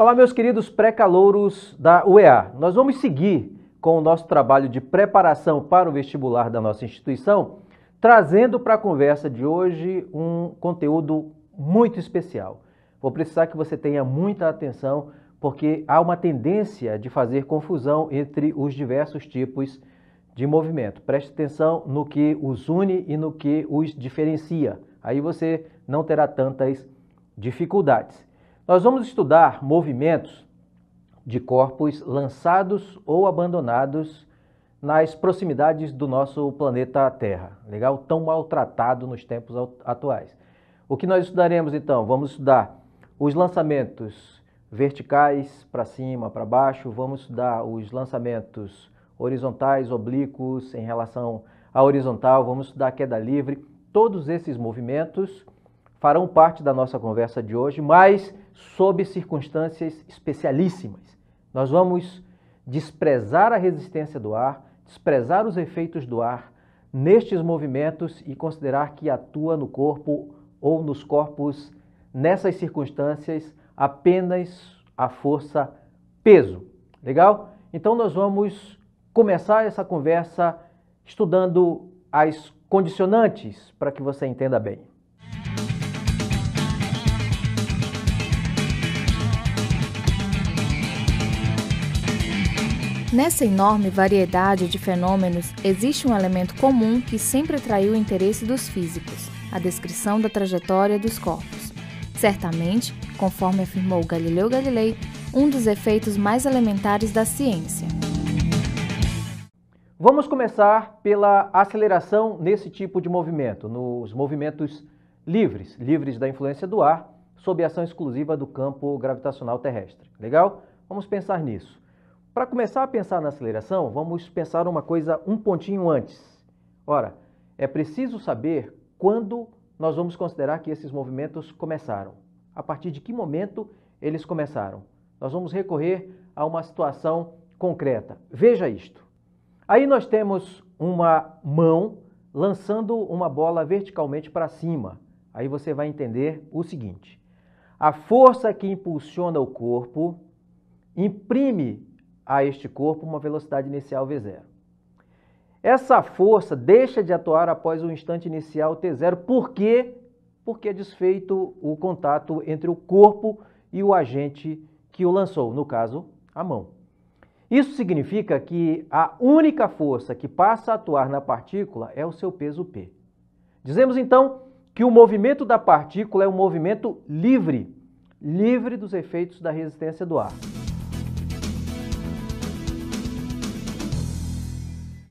Olá, meus queridos pré-calouros da UEA. Nós vamos seguir com o nosso trabalho de preparação para o vestibular da nossa instituição, trazendo para a conversa de hoje um conteúdo muito especial. Vou precisar que você tenha muita atenção, porque há uma tendência de fazer confusão entre os diversos tipos de movimento. Preste atenção no que os une e no que os diferencia. Aí você não terá tantas dificuldades. Nós vamos estudar movimentos de corpos lançados ou abandonados nas proximidades do nosso planeta Terra, legal? Tão maltratado nos tempos atuais. O que nós estudaremos então? Vamos estudar os lançamentos verticais para cima, para baixo, vamos estudar os lançamentos horizontais, oblíquos em relação à horizontal, vamos estudar queda livre, todos esses movimentos farão parte da nossa conversa de hoje, mas sob circunstâncias especialíssimas. Nós vamos desprezar a resistência do ar, desprezar os efeitos do ar nestes movimentos e considerar que atua no corpo ou nos corpos, nessas circunstâncias, apenas a força peso. Legal? Então nós vamos começar essa conversa estudando as condicionantes para que você entenda bem. Nessa enorme variedade de fenômenos, existe um elemento comum que sempre atraiu o interesse dos físicos: a descrição da trajetória dos corpos. Certamente, conforme afirmou Galileu Galilei, um dos efeitos mais elementares da ciência. Vamos começar pela aceleração nesse tipo de movimento, nos movimentos livres, livres da influência do ar, sob ação exclusiva do campo gravitacional terrestre. Legal? Vamos pensar nisso. Para começar a pensar na aceleração, vamos pensar uma coisa um pontinho antes. Ora, é preciso saber quando nós vamos considerar que esses movimentos começaram. A partir de que momento eles começaram? Nós vamos recorrer a uma situação concreta. Veja isto. Aí nós temos uma mão lançando uma bola verticalmente para cima. Aí você vai entender o seguinte: a força que impulsiona o corpo imprime a este corpo uma velocidade inicial V0. Essa força deixa de atuar após o instante inicial T0. Por quê? Porque é desfeito o contato entre o corpo e o agente que o lançou, no caso, a mão. Isso significa que a única força que passa a atuar na partícula é o seu peso P. Dizemos então que o movimento da partícula é um movimento livre, livre dos efeitos da resistência do ar.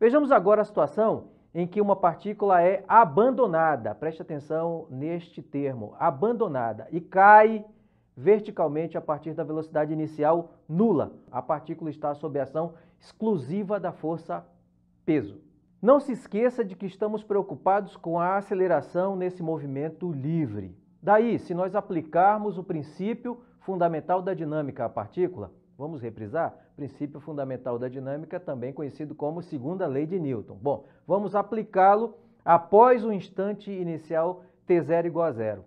Vejamos agora a situação em que uma partícula é abandonada, preste atenção neste termo, abandonada, e cai verticalmente a partir da velocidade inicial nula. A partícula está sob ação exclusiva da força peso. Não se esqueça de que estamos preocupados com a aceleração nesse movimento livre. Daí, se nós aplicarmos o princípio fundamental da dinâmica à partícula, Vamos reprisar? Princípio fundamental da dinâmica, também conhecido como segunda lei de Newton. Bom, vamos aplicá-lo após o instante inicial T0 igual a zero.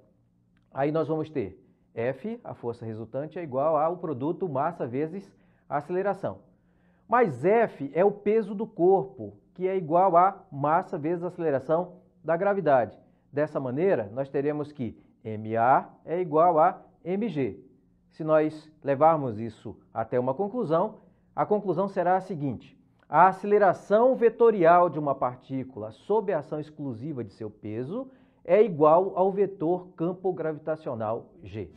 Aí nós vamos ter F, a força resultante, é igual ao produto massa vezes aceleração. Mas F é o peso do corpo, que é igual a massa vezes aceleração da gravidade. Dessa maneira, nós teremos que MA é igual a MG. Se nós levarmos isso até uma conclusão, a conclusão será a seguinte: a aceleração vetorial de uma partícula sob a ação exclusiva de seu peso é igual ao vetor campo gravitacional G.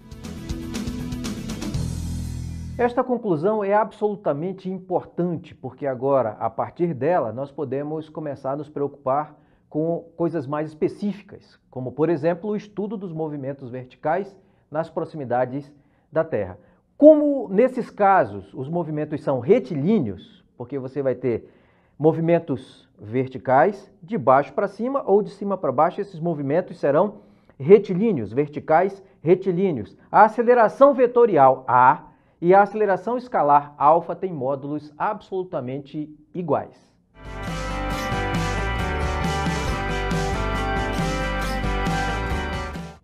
Esta conclusão é absolutamente importante, porque agora, a partir dela, nós podemos começar a nos preocupar com coisas mais específicas, como, por exemplo, o estudo dos movimentos verticais nas proximidades da Terra. Como nesses casos os movimentos são retilíneos, porque você vai ter movimentos verticais de baixo para cima ou de cima para baixo, esses movimentos serão retilíneos, verticais retilíneos. A aceleração vetorial A e a aceleração escalar alfa têm módulos absolutamente iguais.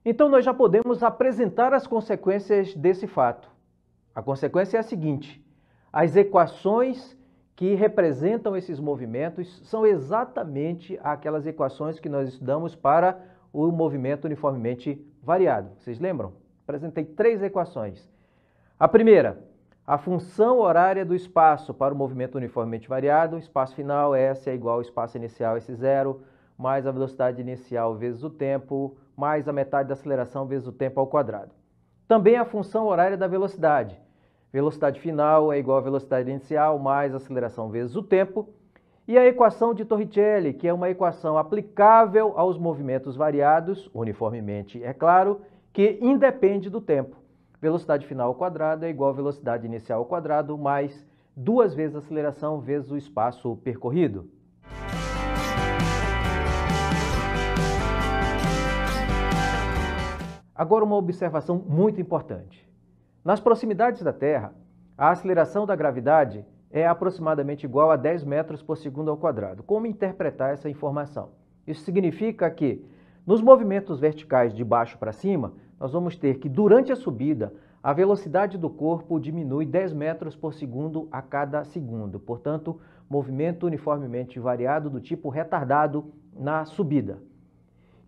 Então nós já podemos apresentar as consequências desse fato. A consequência é a seguinte: as equações que representam esses movimentos são exatamente aquelas equações que nós estudamos para o movimento uniformemente variado. Vocês lembram? Apresentei três equações. A primeira, a função horária do espaço para o movimento uniformemente variado, espaço final S é igual ao espaço inicial S0, mais a velocidade inicial vezes o tempo, mais a metade da aceleração vezes o tempo ao quadrado. Também a função horária da velocidade. Velocidade final é igual à velocidade inicial mais a aceleração vezes o tempo. E a equação de Torricelli, que é uma equação aplicável aos movimentos variados, uniformemente, é claro, que independe do tempo. Velocidade final ao quadrado é igual à velocidade inicial ao quadrado mais duas vezes a aceleração vezes o espaço percorrido. Agora, uma observação muito importante. Nas proximidades da Terra, a aceleração da gravidade é aproximadamente igual a 10 metros por segundo ao quadrado. Como interpretar essa informação? Isso significa que, nos movimentos verticais de baixo para cima, nós vamos ter que, durante a subida, a velocidade do corpo diminui 10 metros por segundo a cada segundo. Portanto, movimento uniformemente variado do tipo retardado na subida.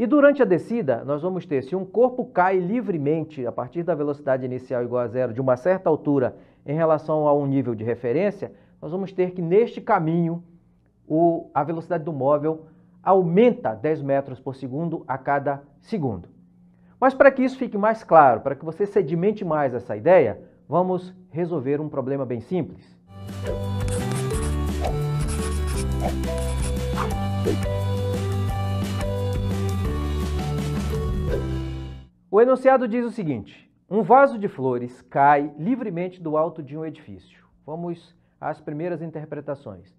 E durante a descida, nós vamos ter, se um corpo cai livremente a partir da velocidade inicial igual a zero de uma certa altura em relação a um nível de referência, nós vamos ter que, neste caminho, o, a velocidade do móvel aumenta 10 metros por segundo a cada segundo. Mas para que isso fique mais claro, para que você sedimente mais essa ideia, vamos resolver um problema bem simples. O enunciado diz o seguinte: um vaso de flores cai livremente do alto de um edifício. Vamos às primeiras interpretações.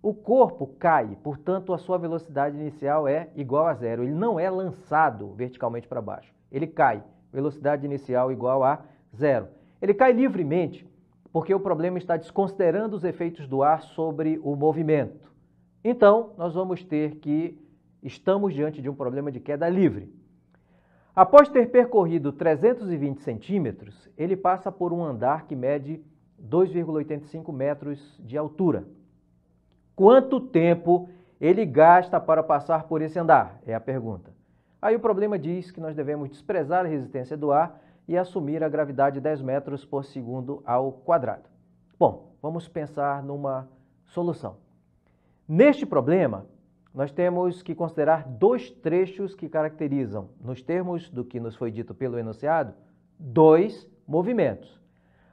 O corpo cai, portanto, a sua velocidade inicial é igual a zero. Ele não é lançado verticalmente para baixo. Ele cai, velocidade inicial igual a zero. Ele cai livremente porque o problema está desconsiderando os efeitos do ar sobre o movimento. Então, nós vamos ter que estamos diante de um problema de queda livre. Após ter percorrido 320 centímetros, ele passa por um andar que mede 2,85 metros de altura. Quanto tempo ele gasta para passar por esse andar? É a pergunta. Aí o problema diz que nós devemos desprezar a resistência do ar e assumir a gravidade de 10 metros por segundo ao quadrado. Bom, vamos pensar numa solução. Neste problema, nós temos que considerar dois trechos que caracterizam, nos termos do que nos foi dito pelo enunciado, dois movimentos.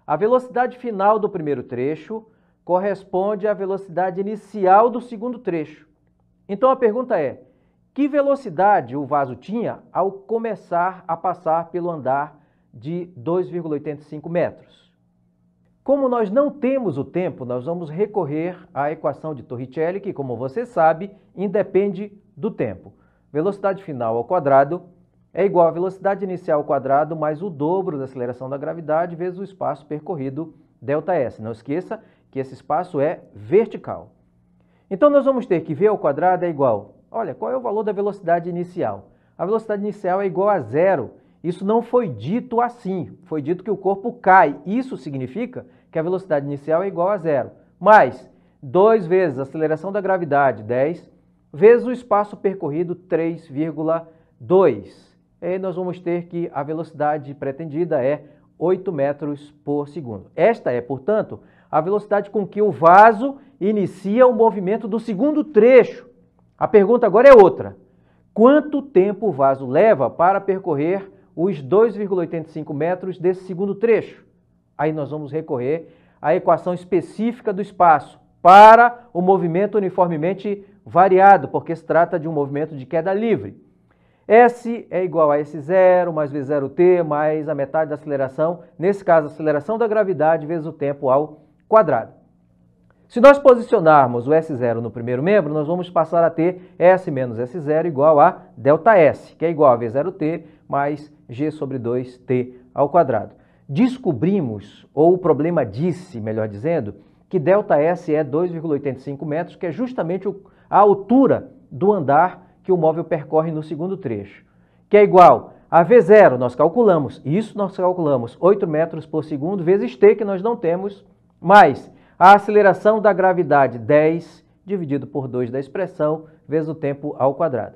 A velocidade final do primeiro trecho corresponde à velocidade inicial do segundo trecho. Então a pergunta é, que velocidade o vaso tinha ao começar a passar pelo andar de 2,85 metros? Como nós não temos o tempo, nós vamos recorrer à equação de Torricelli, que, como você sabe, independe do tempo. Velocidade final ao quadrado é igual à velocidade inicial ao quadrado mais o dobro da aceleração da gravidade vezes o espaço percorrido ΔS. Não esqueça que esse espaço é vertical. Então nós vamos ter que v ao quadrado é igual. Olha, qual é o valor da velocidade inicial? A velocidade inicial é igual a zero. Isso não foi dito assim, foi dito que o corpo cai. Isso significa que a velocidade inicial é igual a zero. Mais 2 vezes a aceleração da gravidade, 10, vezes o espaço percorrido, 3,2. E aí nós vamos ter que a velocidade pretendida é 8 metros por segundo. Esta é, portanto, a velocidade com que o vaso inicia o movimento do segundo trecho. A pergunta agora é outra. Quanto tempo o vaso leva para percorrer os 2,85 metros desse segundo trecho. Aí nós vamos recorrer à equação específica do espaço para o movimento uniformemente variado, porque se trata de um movimento de queda livre. S é igual a S0 mais V0t mais a metade da aceleração, nesse caso a aceleração da gravidade vezes o tempo ao quadrado. Se nós posicionarmos o S0 no primeiro membro, nós vamos passar a ter S menos S0 igual a ΔS, que é igual a V0t mais G sobre 2t ao quadrado. Descobrimos, ou o problema disse, melhor dizendo, que ΔS é 2,85 metros, que é justamente a altura do andar que o móvel percorre no segundo trecho, que é igual a V0, nós calculamos, isso nós calculamos 8 metros por segundo, vezes t, que nós não temos, mais a aceleração da gravidade 10 dividido por 2 da expressão vezes o tempo ao quadrado.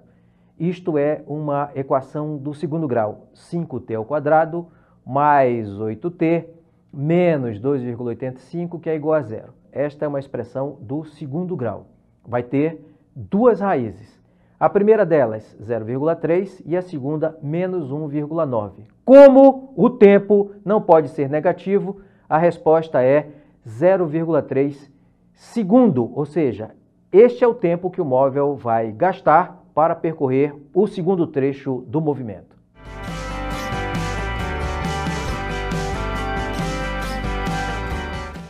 Isto é uma equação do segundo grau, 5t ao quadrado mais 8t menos 2,85 que é igual a zero. Esta é uma expressão do segundo grau. Vai ter duas raízes. A primeira delas, 0,3, e a segunda, menos 1,9. Como o tempo não pode ser negativo, a resposta é 0,3 segundo, ou seja, este é o tempo que o móvel vai gastar para percorrer o segundo trecho do movimento.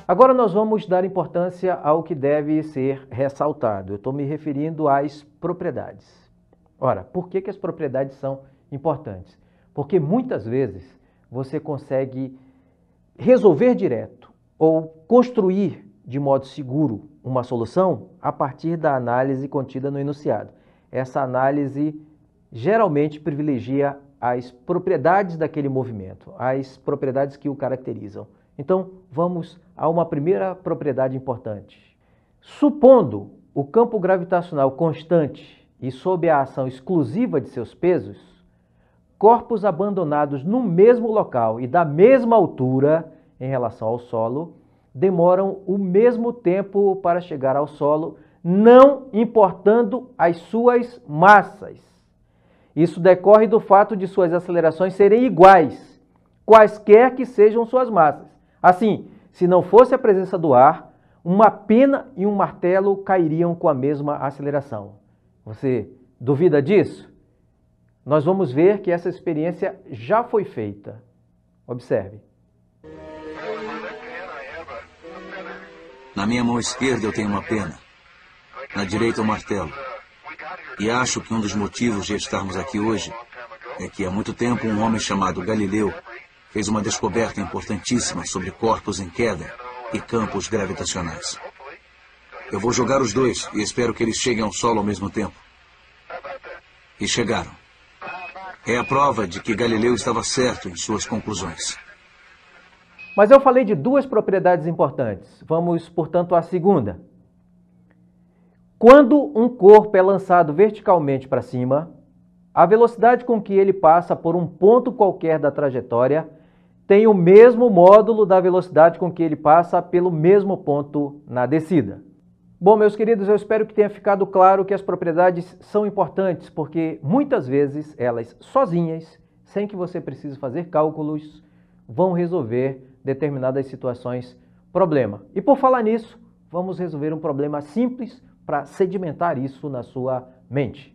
Agora nós vamos dar importância ao que deve ser ressaltado. Eu estou me referindo às propriedades. Ora, por que, que as propriedades são importantes? Porque muitas vezes você consegue resolver direto ou construir de modo seguro uma solução a partir da análise contida no enunciado. Essa análise geralmente privilegia as propriedades daquele movimento, as propriedades que o caracterizam. Então, vamos a uma primeira propriedade importante. Supondo o campo gravitacional constante e sob a ação exclusiva de seus pesos, corpos abandonados no mesmo local e da mesma altura em relação ao solo demoram o mesmo tempo para chegar ao solo, não importando as suas massas. Isso decorre do fato de suas acelerações serem iguais, quaisquer que sejam suas massas. Assim, se não fosse a presença do ar, uma pena e um martelo cairiam com a mesma aceleração. Você duvida disso? Nós vamos ver que essa experiência já foi feita. Observe. Na minha mão esquerda eu tenho uma pena, na direita um martelo. E acho que um dos motivos de estarmos aqui hoje é que há muito tempo um homem chamado Galileu fez uma descoberta importantíssima sobre corpos em queda e campos gravitacionais. Eu vou jogar os dois e espero que eles cheguem ao solo ao mesmo tempo. E chegaram. É a prova de que Galileu estava certo em suas conclusões. Mas eu falei de duas propriedades importantes. Vamos, portanto, à segunda. Quando um corpo é lançado verticalmente para cima, a velocidade com que ele passa por um ponto qualquer da trajetória tem o mesmo módulo da velocidade com que ele passa pelo mesmo ponto na descida. Bom, meus queridos, eu espero que tenha ficado claro que as propriedades são importantes, porque muitas vezes elas sozinhas, sem que você precise fazer cálculos, vão resolver determinadas situações problema. E por falar nisso, vamos resolver um problema simples para sedimentar isso na sua mente.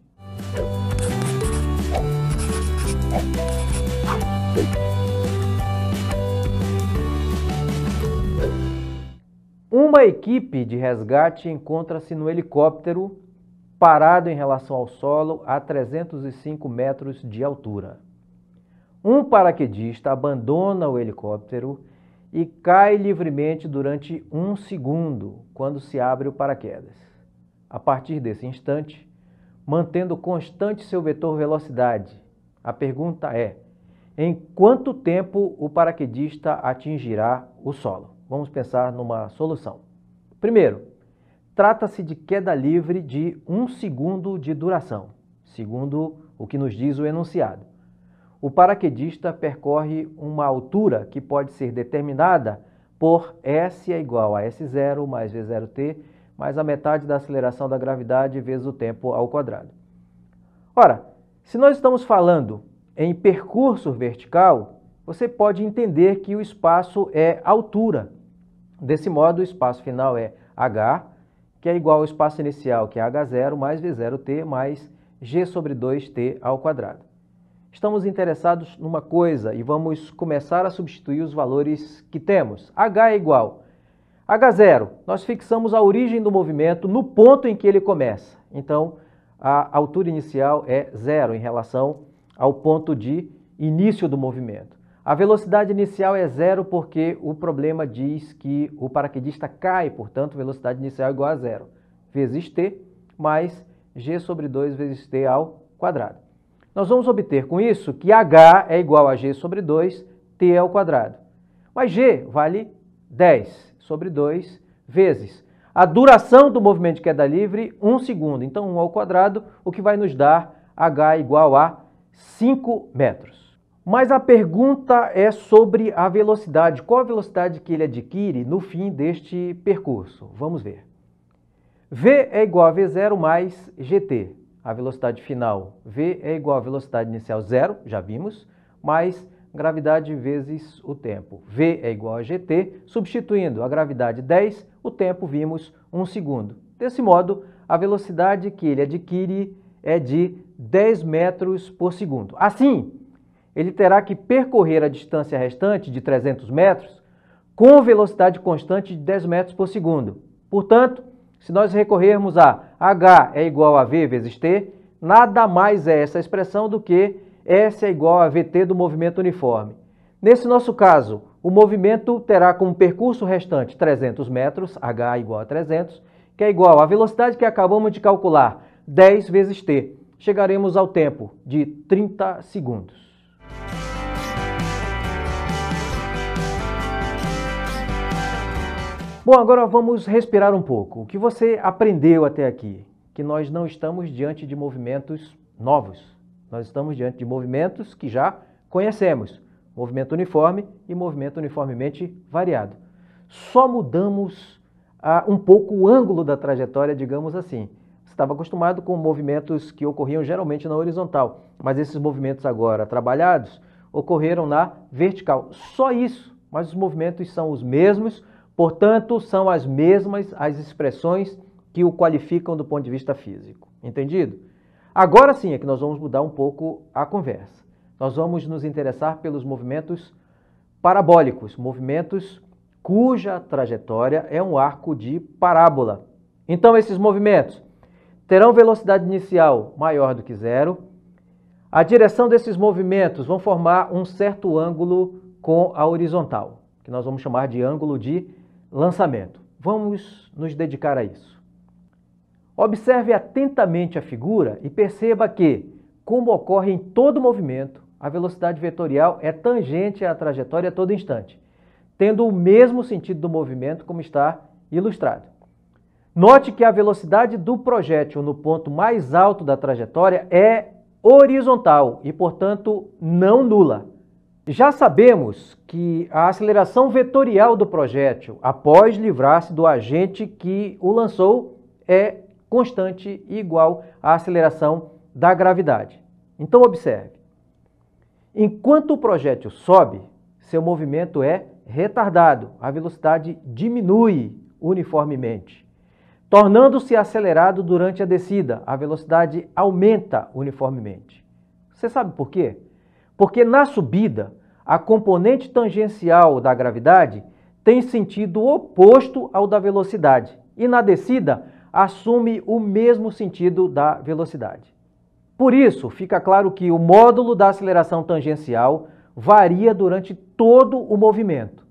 Uma equipe de resgate encontra-se no helicóptero parado em relação ao solo a 305 metros de altura. Um paraquedista abandona o helicóptero e cai livremente durante um segundo quando se abre o paraquedas. A partir desse instante, mantendo constante seu vetor velocidade, a pergunta é: em quanto tempo o paraquedista atingirá o solo? Vamos pensar numa solução. Primeiro, trata-se de queda livre de um segundo de duração, segundo o que nos diz o enunciado o paraquedista percorre uma altura que pode ser determinada por S é igual a S0 mais V0T mais a metade da aceleração da gravidade vezes o tempo ao quadrado. Ora, se nós estamos falando em percurso vertical, você pode entender que o espaço é altura. Desse modo, o espaço final é H, que é igual ao espaço inicial, que é H0 mais V0T mais G sobre 2T ao quadrado estamos interessados numa coisa e vamos começar a substituir os valores que temos. H é igual. H0, nós fixamos a origem do movimento no ponto em que ele começa. Então, a altura inicial é zero em relação ao ponto de início do movimento. A velocidade inicial é zero porque o problema diz que o paraquedista cai, portanto, velocidade inicial é igual a zero, vezes t mais g sobre 2 vezes t ao quadrado. Nós vamos obter com isso que H é igual a G sobre 2, T é ao quadrado. Mas G vale 10 sobre 2 vezes. A duração do movimento de queda livre, 1 um segundo. Então, 1 ao quadrado, o que vai nos dar H igual a 5 metros. Mas a pergunta é sobre a velocidade. Qual a velocidade que ele adquire no fim deste percurso? Vamos ver. V é igual a V0 mais GT a velocidade final v é igual à velocidade inicial zero, já vimos, mais gravidade vezes o tempo. v é igual a gt, substituindo a gravidade 10, o tempo vimos 1 segundo. Desse modo, a velocidade que ele adquire é de 10 metros por segundo. Assim, ele terá que percorrer a distância restante de 300 metros com velocidade constante de 10 metros por segundo. Portanto, se nós recorrermos a H é igual a V vezes T, nada mais é essa expressão do que S é igual a VT do movimento uniforme. Nesse nosso caso, o movimento terá como percurso restante 300 metros, H é igual a 300, que é igual à velocidade que acabamos de calcular, 10 vezes T. Chegaremos ao tempo de 30 segundos. Bom, agora vamos respirar um pouco. O que você aprendeu até aqui? Que nós não estamos diante de movimentos novos. Nós estamos diante de movimentos que já conhecemos. Movimento uniforme e movimento uniformemente variado. Só mudamos ah, um pouco o ângulo da trajetória, digamos assim. Você estava acostumado com movimentos que ocorriam geralmente na horizontal, mas esses movimentos agora trabalhados ocorreram na vertical. Só isso, mas os movimentos são os mesmos, Portanto, são as mesmas as expressões que o qualificam do ponto de vista físico. Entendido? Agora sim é que nós vamos mudar um pouco a conversa. Nós vamos nos interessar pelos movimentos parabólicos, movimentos cuja trajetória é um arco de parábola. Então, esses movimentos terão velocidade inicial maior do que zero. A direção desses movimentos vão formar um certo ângulo com a horizontal, que nós vamos chamar de ângulo de lançamento. Vamos nos dedicar a isso. Observe atentamente a figura e perceba que, como ocorre em todo movimento, a velocidade vetorial é tangente à trajetória a todo instante, tendo o mesmo sentido do movimento como está ilustrado. Note que a velocidade do projétil no ponto mais alto da trajetória é horizontal e, portanto, não nula. Já sabemos que a aceleração vetorial do projétil, após livrar-se do agente que o lançou, é constante e igual à aceleração da gravidade. Então, observe: enquanto o projétil sobe, seu movimento é retardado, a velocidade diminui uniformemente, tornando-se acelerado durante a descida, a velocidade aumenta uniformemente. Você sabe por quê? Porque na subida, a componente tangencial da gravidade tem sentido oposto ao da velocidade, e na descida assume o mesmo sentido da velocidade. Por isso, fica claro que o módulo da aceleração tangencial varia durante todo o movimento.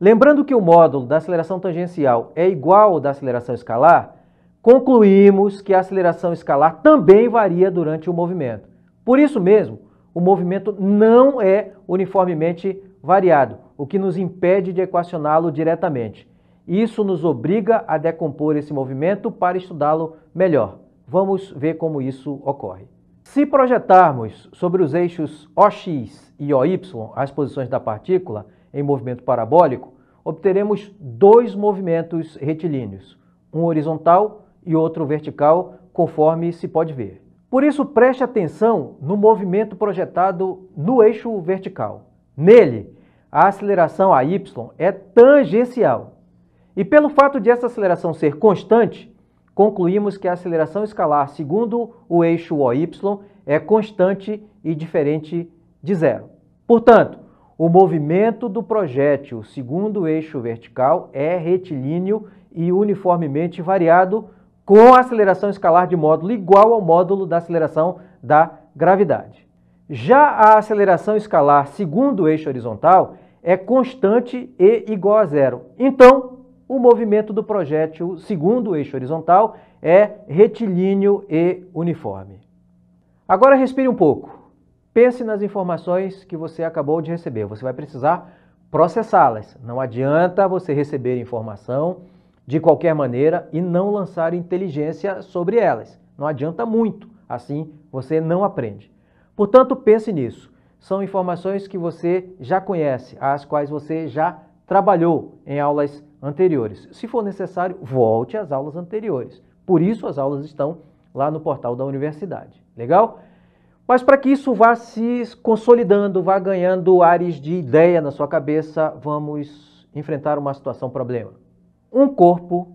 Lembrando que o módulo da aceleração tangencial é igual ao da aceleração escalar, concluímos que a aceleração escalar também varia durante o movimento. Por isso mesmo, o movimento não é uniformemente variado, o que nos impede de equacioná-lo diretamente. Isso nos obriga a decompor esse movimento para estudá-lo melhor. Vamos ver como isso ocorre. Se projetarmos sobre os eixos OX e OY as posições da partícula em movimento parabólico, obteremos dois movimentos retilíneos, um horizontal e outro vertical, conforme se pode ver. Por isso, preste atenção no movimento projetado no eixo vertical. Nele, a aceleração AY é tangencial. E pelo fato de essa aceleração ser constante, concluímos que a aceleração escalar segundo o eixo OY é constante e diferente de zero. Portanto, o movimento do projétil segundo o eixo vertical é retilíneo e uniformemente variado com a aceleração escalar de módulo igual ao módulo da aceleração da gravidade. Já a aceleração escalar segundo o eixo horizontal é constante e igual a zero. Então, o movimento do projétil segundo o eixo horizontal é retilíneo e uniforme. Agora respire um pouco. Pense nas informações que você acabou de receber. Você vai precisar processá-las. Não adianta você receber informação de qualquer maneira e não lançar inteligência sobre elas. Não adianta muito, assim você não aprende. Portanto, pense nisso. São informações que você já conhece, as quais você já trabalhou em aulas anteriores. Se for necessário, volte às aulas anteriores. Por isso as aulas estão lá no portal da universidade. Legal? Mas para que isso vá se consolidando, vá ganhando ares de ideia na sua cabeça, vamos enfrentar uma situação problema. Um corpo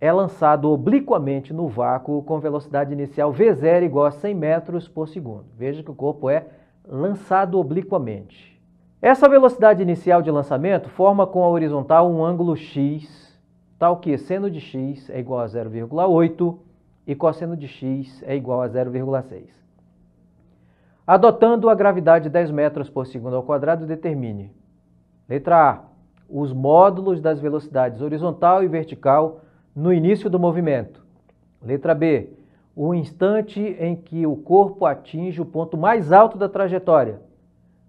é lançado obliquamente no vácuo com velocidade inicial v0 igual a 100 metros por segundo. Veja que o corpo é lançado obliquamente. Essa velocidade inicial de lançamento forma com a horizontal um ângulo x, tal que seno de x é igual a 0,8 e cosseno de x é igual a 0,6. Adotando a gravidade 10 metros por segundo ao quadrado, determine. Letra A os módulos das velocidades horizontal e vertical no início do movimento. Letra B, o instante em que o corpo atinge o ponto mais alto da trajetória.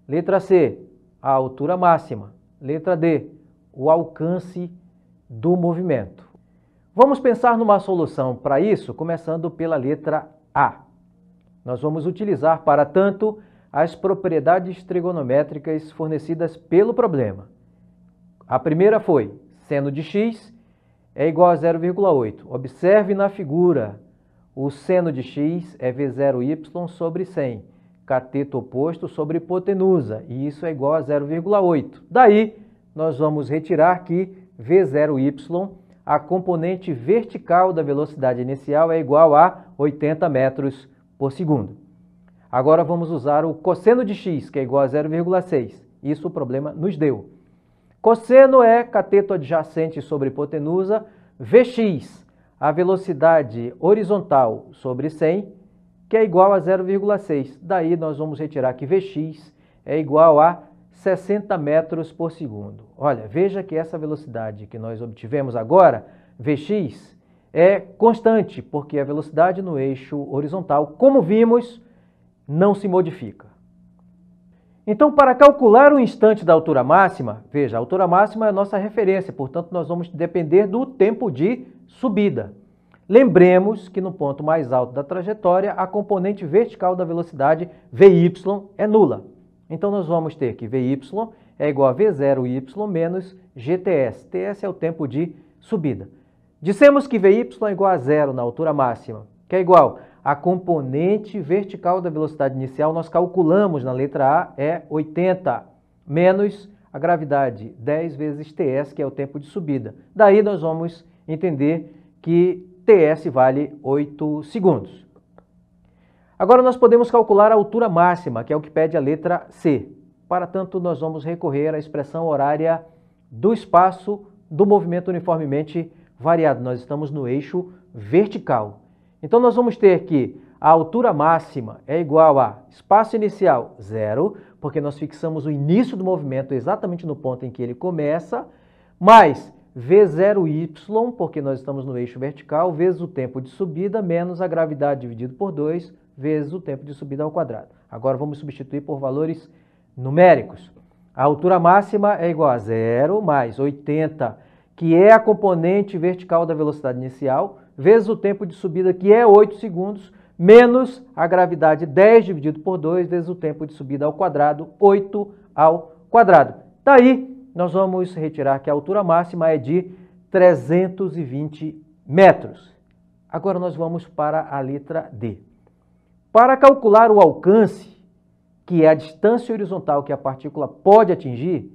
Letra C, a altura máxima. Letra D, o alcance do movimento. Vamos pensar numa solução para isso, começando pela letra A. Nós vamos utilizar, para tanto, as propriedades trigonométricas fornecidas pelo problema. A primeira foi, seno de x é igual a 0,8. Observe na figura, o seno de x é V0y sobre 100, cateto oposto sobre hipotenusa, e isso é igual a 0,8. Daí, nós vamos retirar que V0y, a componente vertical da velocidade inicial, é igual a 80 metros por segundo. Agora vamos usar o cosseno de x, que é igual a 0,6. Isso o problema nos deu. Cosseno é cateto adjacente sobre hipotenusa, Vx, a velocidade horizontal sobre 100, que é igual a 0,6. Daí nós vamos retirar que Vx é igual a 60 metros por segundo. Olha, veja que essa velocidade que nós obtivemos agora, Vx, é constante, porque a velocidade no eixo horizontal, como vimos, não se modifica. Então, para calcular o instante da altura máxima, veja, a altura máxima é a nossa referência, portanto, nós vamos depender do tempo de subida. Lembremos que no ponto mais alto da trajetória, a componente vertical da velocidade Vy é nula. Então, nós vamos ter que Vy é igual a V0y menos GTS. TS é o tempo de subida. Dissemos que Vy é igual a zero na altura máxima, que é igual a componente vertical da velocidade inicial, nós calculamos na letra A, é 80 menos a gravidade 10 vezes TS, que é o tempo de subida. Daí nós vamos entender que TS vale 8 segundos. Agora nós podemos calcular a altura máxima, que é o que pede a letra C. Para tanto, nós vamos recorrer à expressão horária do espaço do movimento uniformemente variado. Nós estamos no eixo vertical. Então nós vamos ter que a altura máxima é igual a espaço inicial zero, porque nós fixamos o início do movimento exatamente no ponto em que ele começa, mais V0y, porque nós estamos no eixo vertical, vezes o tempo de subida, menos a gravidade dividido por 2, vezes o tempo de subida ao quadrado. Agora vamos substituir por valores numéricos. A altura máxima é igual a zero mais 80, que é a componente vertical da velocidade inicial, vezes o tempo de subida, que é 8 segundos, menos a gravidade 10 dividido por 2, vezes o tempo de subida ao quadrado, 8 ao quadrado. Daí, tá nós vamos retirar que a altura máxima é de 320 metros. Agora nós vamos para a letra D. Para calcular o alcance, que é a distância horizontal que a partícula pode atingir,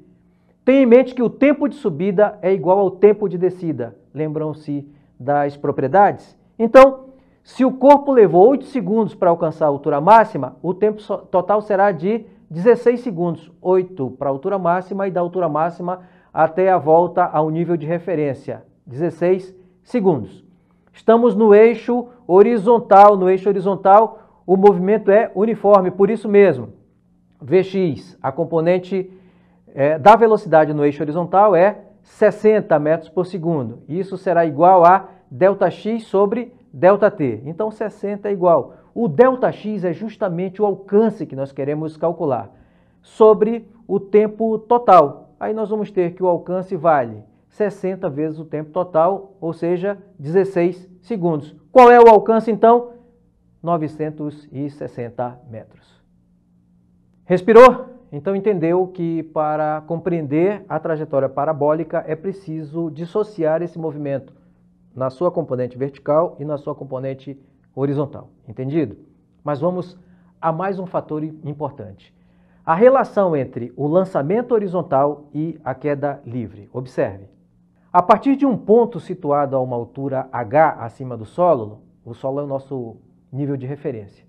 tenha em mente que o tempo de subida é igual ao tempo de descida. Lembram-se das propriedades? Então, se o corpo levou 8 segundos para alcançar a altura máxima, o tempo total será de 16 segundos, 8 para a altura máxima e da altura máxima até a volta ao nível de referência, 16 segundos. Estamos no eixo horizontal, no eixo horizontal o movimento é uniforme, por isso mesmo, Vx, a componente é, da velocidade no eixo horizontal é 60 metros por segundo. Isso será igual a ΔX sobre ΔT. Então, 60 é igual. O ΔX é justamente o alcance que nós queremos calcular sobre o tempo total. Aí nós vamos ter que o alcance vale 60 vezes o tempo total, ou seja, 16 segundos. Qual é o alcance, então? 960 metros. Respirou? então entendeu que para compreender a trajetória parabólica é preciso dissociar esse movimento na sua componente vertical e na sua componente horizontal. Entendido? Mas vamos a mais um fator importante. A relação entre o lançamento horizontal e a queda livre. Observe. A partir de um ponto situado a uma altura h acima do solo, o solo é o nosso nível de referência.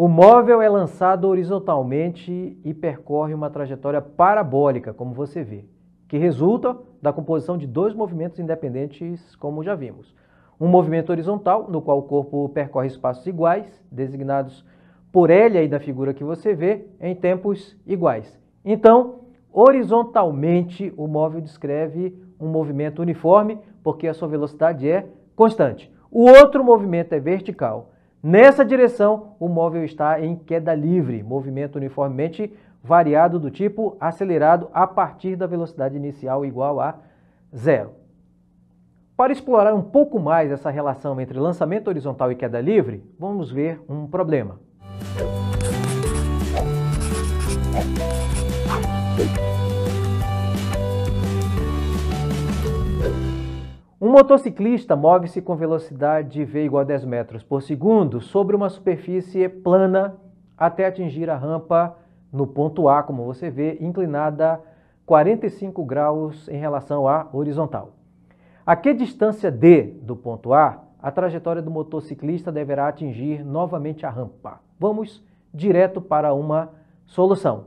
O móvel é lançado horizontalmente e percorre uma trajetória parabólica, como você vê, que resulta da composição de dois movimentos independentes, como já vimos. Um movimento horizontal, no qual o corpo percorre espaços iguais, designados por L aí da figura que você vê, em tempos iguais. Então, horizontalmente, o móvel descreve um movimento uniforme, porque a sua velocidade é constante. O outro movimento é vertical Nessa direção, o móvel está em queda livre, movimento uniformemente variado do tipo acelerado a partir da velocidade inicial igual a zero. Para explorar um pouco mais essa relação entre lançamento horizontal e queda livre, vamos ver um problema. Um motociclista move-se com velocidade de V igual a 10 metros por segundo sobre uma superfície plana até atingir a rampa no ponto A, como você vê, inclinada 45 graus em relação à horizontal. A que distância D do ponto A, a trajetória do motociclista deverá atingir novamente a rampa. Vamos direto para uma solução.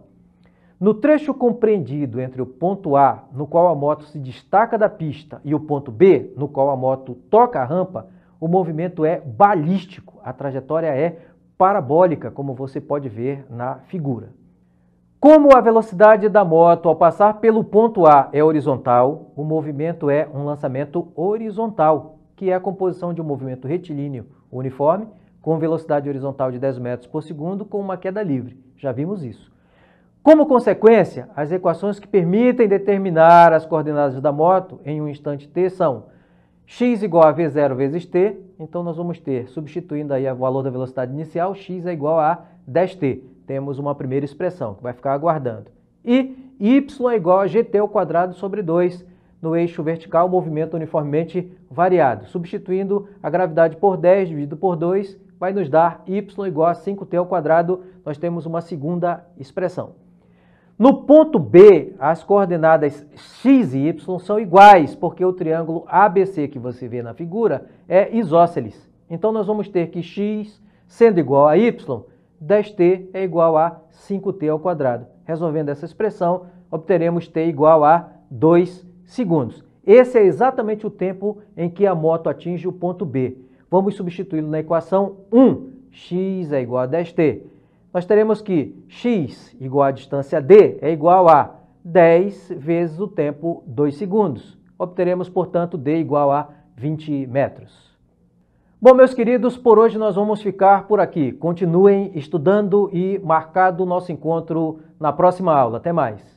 No trecho compreendido entre o ponto A, no qual a moto se destaca da pista, e o ponto B, no qual a moto toca a rampa, o movimento é balístico, a trajetória é parabólica, como você pode ver na figura. Como a velocidade da moto ao passar pelo ponto A é horizontal, o movimento é um lançamento horizontal, que é a composição de um movimento retilíneo uniforme com velocidade horizontal de 10 metros por segundo com uma queda livre. Já vimos isso. Como consequência, as equações que permitem determinar as coordenadas da moto em um instante t são x igual a v0 vezes t, então nós vamos ter, substituindo aí o valor da velocidade inicial, x é igual a 10t. Temos uma primeira expressão que vai ficar aguardando. E y é igual a gt ao quadrado sobre 2 no eixo vertical, movimento uniformemente variado. Substituindo a gravidade por 10 dividido por 2, vai nos dar y é igual a 5t ao quadrado. Nós temos uma segunda expressão. No ponto B, as coordenadas x e y são iguais, porque o triângulo ABC que você vê na figura é isósceles. Então, nós vamos ter que x sendo igual a y, 10t é igual a 5t ao quadrado. Resolvendo essa expressão, obteremos t igual a 2 segundos. Esse é exatamente o tempo em que a moto atinge o ponto B. Vamos substituí-lo na equação 1. x é igual a 10t nós teremos que x igual à distância d é igual a 10 vezes o tempo 2 segundos. Obteremos, portanto, d igual a 20 metros. Bom, meus queridos, por hoje nós vamos ficar por aqui. Continuem estudando e marcado o nosso encontro na próxima aula. Até mais!